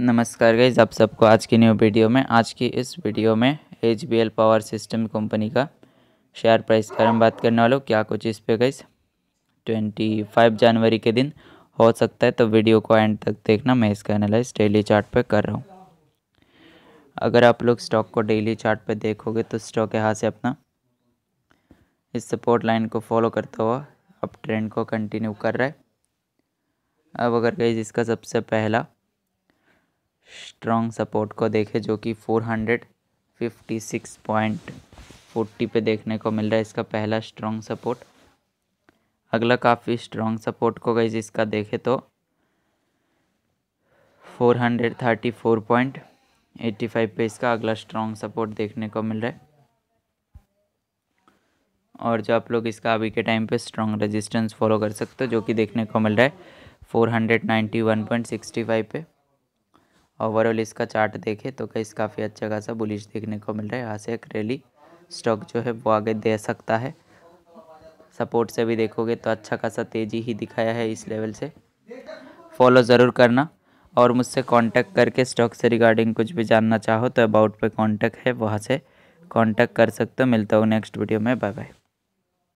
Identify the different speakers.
Speaker 1: नमस्कार गाइज आप सबको आज की न्यू वीडियो में आज की इस वीडियो में H B L power system company का शेयर प्राइस पर हम बात करने वाले क्या कुछ इस पे गाइज 25 जनवरी के दिन हो सकता है तो वीडियो को एंड तक देखना मैं इसका एनालाइज डेली चार्ट पे कर रहा हूँ अगर आप लोग स्टॉक को डेली चार्ट पे देखोगे तो स्टॉक यहाँ से अपना इस सपोर्ट लाइन को फॉलो करता हुआ अब ट्रेंड को कंटिन्यू कर रहा है अब अगर गई इसका सबसे पहला स्ट्रॉन्ग सपोर्ट को देखें जो कि 456.40 पे देखने को मिल रहा है इसका पहला स्ट्रॉन्ग सपोर्ट अगला काफ़ी स्ट्रॉन्ग सपोर्ट को गई इसका देखें तो 434.85 पे इसका अगला स्ट्रॉन्ग सपोर्ट देखने को मिल रहा है और जो आप लोग इसका अभी के टाइम पे स्ट्रॉन्ग रेजिस्टेंस फॉलो कर सकते हो जो कि देखने को मिल रहा है 491.65 पे ओवरऑल इसका चार्ट देखें तो कई काफ़ी अच्छा खासा बुलिश देखने को मिल रहा है यहाँ से एक रैली स्टॉक जो है वो आगे दे सकता है सपोर्ट से भी देखोगे तो अच्छा खासा तेज़ी ही दिखाया है इस लेवल से फॉलो ज़रूर करना और मुझसे कांटेक्ट करके स्टॉक से रिगार्डिंग कुछ भी जानना चाहो तो अबाउट पे कांटेक्ट है वहाँ से कांटेक्ट कर सकते हो मिलता हूँ नेक्स्ट वीडियो में बाय बाय